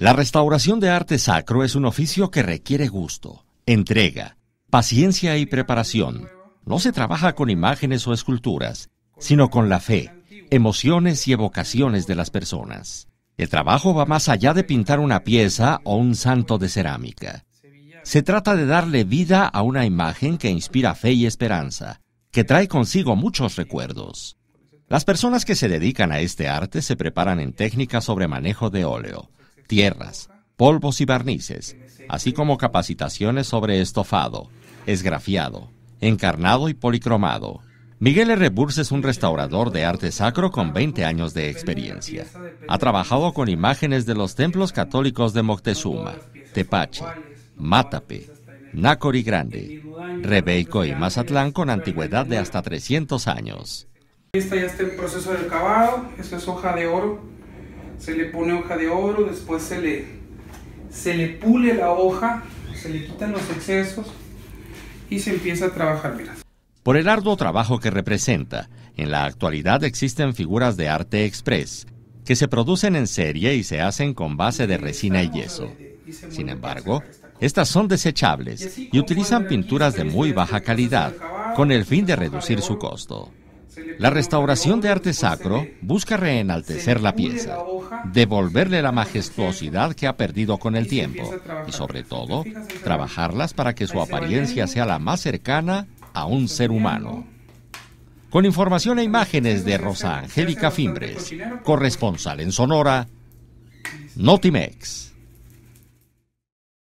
La restauración de arte sacro es un oficio que requiere gusto, entrega, paciencia y preparación. No se trabaja con imágenes o esculturas, sino con la fe, emociones y evocaciones de las personas. El trabajo va más allá de pintar una pieza o un santo de cerámica. Se trata de darle vida a una imagen que inspira fe y esperanza, que trae consigo muchos recuerdos. Las personas que se dedican a este arte se preparan en técnicas sobre manejo de óleo, tierras, polvos y barnices, así como capacitaciones sobre estofado, esgrafiado, encarnado y policromado. Miguel R. Burs es un restaurador de arte sacro con 20 años de experiencia. Ha trabajado con imágenes de los templos católicos de Moctezuma, Tepache, Mátape, Nácori Grande, Rebeico y Mazatlán con antigüedad de hasta 300 años. Esta ya está en proceso del cavado, esto es hoja de oro, se le pone hoja de oro, después se le, pule la hoja, se le quitan los excesos y se empieza a trabajar. Por el arduo trabajo que representa, en la actualidad existen figuras de arte express que se producen en serie y se hacen con base de resina y yeso. Sin embargo, estas son desechables y utilizan pinturas de muy baja calidad con el fin de reducir su costo. La restauración de arte sacro busca reenaltecer la pieza, devolverle la majestuosidad que ha perdido con el tiempo y sobre todo trabajarlas para que su apariencia sea la más cercana a un ser humano. Con información e imágenes de Rosa Angélica Fimbres, corresponsal en Sonora, Notimex.